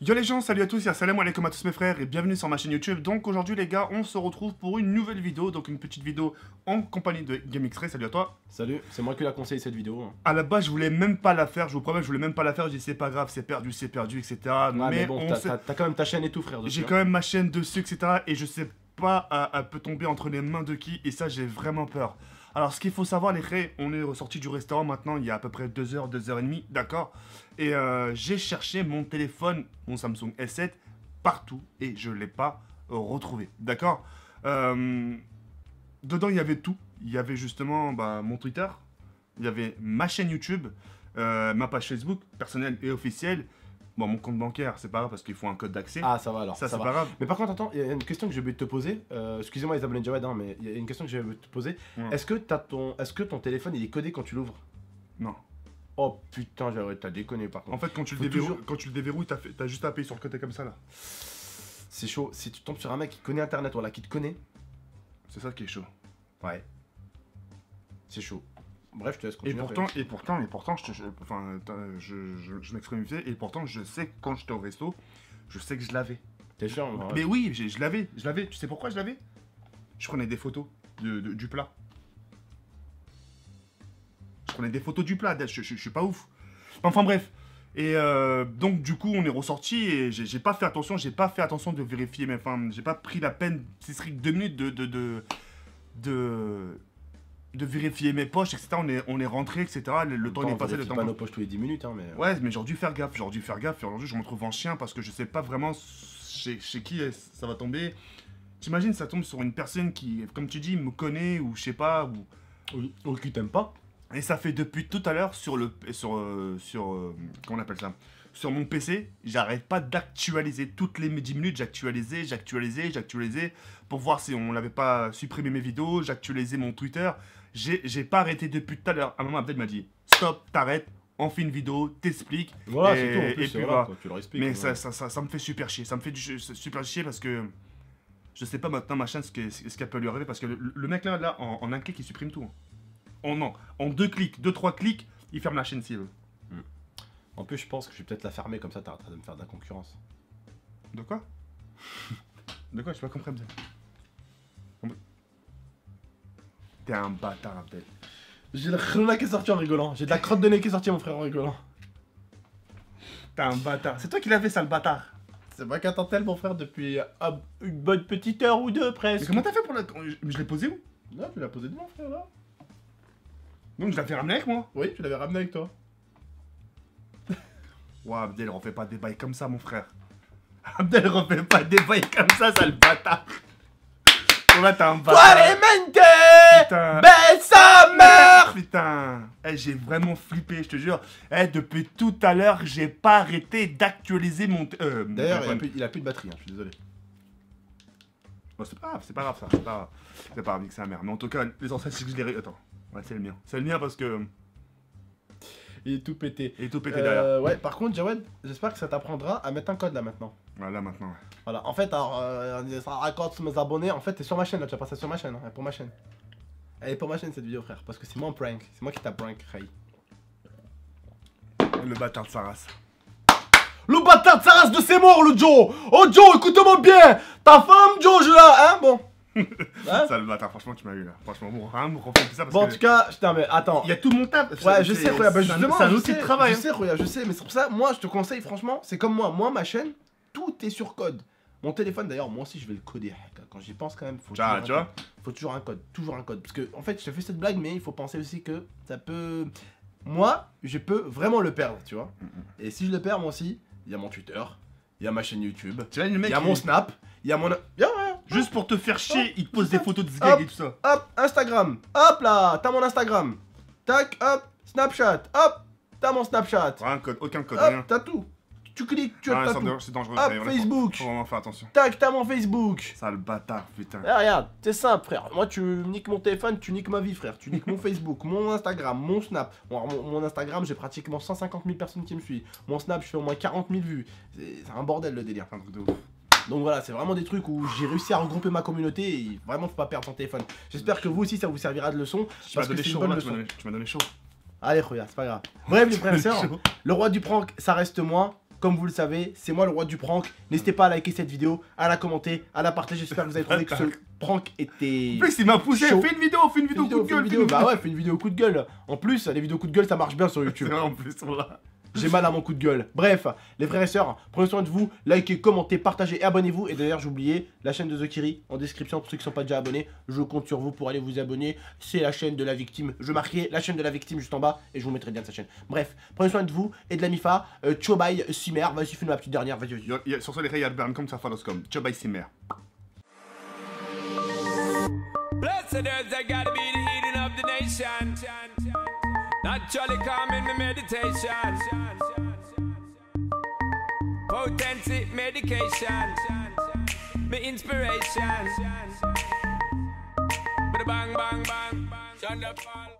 Yo les gens, salut à tous, et salam alaikum à tous mes frères et bienvenue sur ma chaîne YouTube. Donc aujourd'hui les gars, on se retrouve pour une nouvelle vidéo, donc une petite vidéo en compagnie de GameX-Ray, salut à toi. Salut, c'est moi qui la conseillé cette vidéo. Hein. À la base je voulais même pas la faire, je vous promets, je voulais même pas la faire, je dis c'est pas grave, c'est perdu, c'est perdu, etc. mais, mais, bon, t'as quand même ta chaîne et tout frère. J'ai quand même ma chaîne dessus, etc. Et je sais pas à peut tomber entre les mains de qui, et ça j'ai vraiment peur. Alors ce qu'il faut savoir les frères, on est ressorti du restaurant maintenant, il y a à peu près 2 heures, 2 heures et demie, d'accord Et euh, j'ai cherché mon téléphone, mon Samsung S7, partout, et je ne l'ai pas euh, retrouvé, d'accord euh, Dedans il y avait tout, il y avait justement bah, mon Twitter, il y avait ma chaîne YouTube, ma page Facebook personnelle et officielle, Bon, mon compte bancaire, c'est pas grave parce qu'il faut un code d'accès. Ah, ça va alors. Ça, c'est pas grave. Mais par contre, attends, il y a une question que je vais te poser. Euh, excusez-moi, Isabelle Jared, hein, mais il y a une question que je vais te poser. Est-ce que, ton... Est -ce que ton téléphone il est codé quand tu l'ouvres Non. Oh putain, t'as déconné par contre. En fait, quand tu, le, quand tu le déverrouilles, t'as fait... juste à payer sur le côté comme ça là. C'est chaud. Si tu tombes sur un mec qui connaît Internet, là, qui te connaît. C'est ça qui est chaud. Ouais. C'est chaud. Bref, je te laisse Et pourtant, et pourtant, et pourtant, je, je, enfin, je, et pourtant, je sais que quand j'étais au resto, je sais que je l'avais. T'es sûr Mais oui, je l'avais, je l'avais. Tu sais pourquoi je l'avais Je prenais des photos de- du plat. Je prenais des photos du plat, je, suis pas ouf. Enfin bref. Et euh, donc du coup, on est ressorti et j'ai pas fait attention, j'ai pas fait attention de vérifier, mais enfin, j'ai pas pris la peine, c'est strict deux minutes de, de- de vérifier mes poches, etc. On est, on est rentré, etc. Le, temps, est passé. Le temps. pas nos poches tous les 10 minutes, hein, mais. Euh. Ouais, mais j'aurais dû faire gaffe. J'aurais dû faire gaffe. Aujourd'hui, je me retrouve en chien parce que je sais pas vraiment chez, chez qui ça va tomber. T'imagines, ça tombe sur une personne qui, comme tu dis, me connaît ou je sais pas. Ou, ou, ou qui t'aime pas. Et ça fait depuis tout à l'heure sur le sur euh, sur euh, appelle ça sur mon PC, j'arrête pas d'actualiser toutes les 10 minutes, j'actualisais, j'actualisais, j'actualisais pour voir si on n'avait pas supprimé mes vidéos, j'actualisais mon Twitter. J'ai pas arrêté depuis tout à l'heure. À un moment Abdel m'a dit "Stop, t'arrêtes, on fait une vidéo, t'expliques." Voilà, c'est tout. En et tu le respectes. Mais ça, ça, ça, me fait super chier, ça me fait super chier parce que je sais pas maintenant ma chaîne ce qu'elle ce peut lui arriver parce que le, mec là là en, en un clic il supprime tout en, oh en, en deux clics, deux, trois clics, il ferme la chaîne s'il veut. Hmm. En plus, je pense que je vais peut-être la fermer comme ça, t'arrêteras de me faire de la concurrence. De quoi De quoi J'ai pas compris, T'es un bâtard, Abdel. J'ai la qui est sortie en rigolant. J'ai de la crotte de nez qui est sortie, mon frère, en rigolant. T'es un bâtard. C'est toi qui l'as fait, ça, le bâtard. C'est moi qui attends mon frère depuis euh, une bonne petite heure ou deux presque. Mais comment t'as fait pour la. Je l'ai posé où Non, tu l'as posé devant, frère, là. Donc je l'avais ramené avec moi Oui, tu l'avais ramené avec toi. Ouah, Abdel, refais pas des bails comme ça, mon frère. Abdel, refais pas des bails comme ça, sale bâtard. Oh là, t'as un bâtard. Putain. Belle sa mère Putain. Eh, j'ai vraiment flippé, je te jure. Eh, depuis tout à l'heure, j'ai pas arrêté d'actualiser mon. Euh, D'ailleurs, il, a plus de batterie, hein, je suis désolé. c'est pas grave, c'est pas grave ça. C'est pas grave, c'est pas grave, sa mère. Mais en tout cas, les c'est que je l'ai. Attends. Ouais, c'est le mien. C'est le mien parce que. Il est tout pété. Il est tout pété derrière. Euh, ouais, par contre, Jawed, j'espère que ça t'apprendra à mettre un code là maintenant. Ouais, là maintenant, Voilà, en fait, alors, euh, ça raconte mes abonnés. En fait, t'es sur ma chaîne là, tu vas passer sur ma chaîne, est hein, pour ma chaîne. Elle est pour ma chaîne cette vidéo, frère, parce que c'est moi mon prank. C'est moi qui t'a prank, Le bâtard de Saras Le bâtard de Saras de ses morts, le Joe Oh Joe, écoute-moi bien Ta femme, Joe, je la... Hein, bon ça le matin, franchement, tu m'as eu là. Franchement, bon, en tout cas, attends. Il y a tout mon table Ouais, je sais, bah, justement, c'est Je sais, mais c'est pour ça, moi, je te conseille, franchement, c'est comme moi. Moi, ma chaîne, tout est sur code. Mon téléphone, d'ailleurs, moi aussi, je vais le coder. Quand j'y pense, quand même, faut, toujours un code. Toujours un code. Parce que, en fait, je te fais cette blague, mais il faut penser aussi que ça peut. Moi, je peux vraiment le perdre, tu vois. Et si je le perds, moi aussi, il y a mon Twitter, il y a ma chaîne YouTube, il y a mon Snap, il y a mon. Juste pour te faire chier, il te pose des photos de ce et tout ça. Hop, Instagram. Hop là, t'as mon Instagram. Tac, hop, Snapchat. Hop, t'as mon Snapchat. Rien, code, aucun code, rien. T'as tout. Tu cliques, tu ah, as tout. C'est dangereux. Facebook. Faut vraiment faire attention. Tac, t'as mon Facebook. Sale bâtard, putain. Eh, regarde, c'est simple, frère. Moi, tu niques mon téléphone, tu niques ma vie, frère. Tu niques mon Facebook, mon Instagram, mon Snap. mon, Instagram, j'ai pratiquement 150 000 personnes qui me suivent. Mon Snap, je fais au moins 40 000 vues. C'est un bordel le délire. Un truc de ouf. Donc voilà, c'est vraiment des trucs où j'ai réussi à regrouper ma communauté et vraiment faut pas perdre son téléphone. J'espère que vous aussi ça vous servira de leçon. Tu m'as donné, donné chaud. Allez, regarde, c'est pas grave. Bref, les frères sœurs, le roi du prank, ça reste moi. Comme vous le savez, c'est moi le roi du prank. N'hésitez pas à liker cette vidéo, à la commenter, à la partager. J'espère que vous avez trouvé que ce prank était. En plus, il m'a poussé. Fais une vidéo, fais une vidéo, coup de gueule. Bah ouais, fais une vidéo coup de gueule. En plus, les vidéos coup de gueule, ça marche bien sur YouTube. en plus, j'ai mal à mon coup de gueule. Bref, les frères et sœurs, prenez soin de vous, likez, commentez, partagez et abonnez-vous. Et d'ailleurs, oublié la chaîne de The Kiri en description pour ceux qui ne sont pas déjà abonnés. Je compte sur vous pour aller vous abonner. C'est la chaîne de la victime. Je marquerai la chaîne de la victime juste en bas et je vous mettrai bien de sa chaîne. Bref, prenez soin de vous et de la MIFA. Euh, ciao bye, Simer. Vas-y, fais-nous la petite dernière. Vas-y, vas Sur ce, les comme ça, comme. Ciao bye, Simer. Authentic medication. Me inspiration. But bang bang bang. Thunder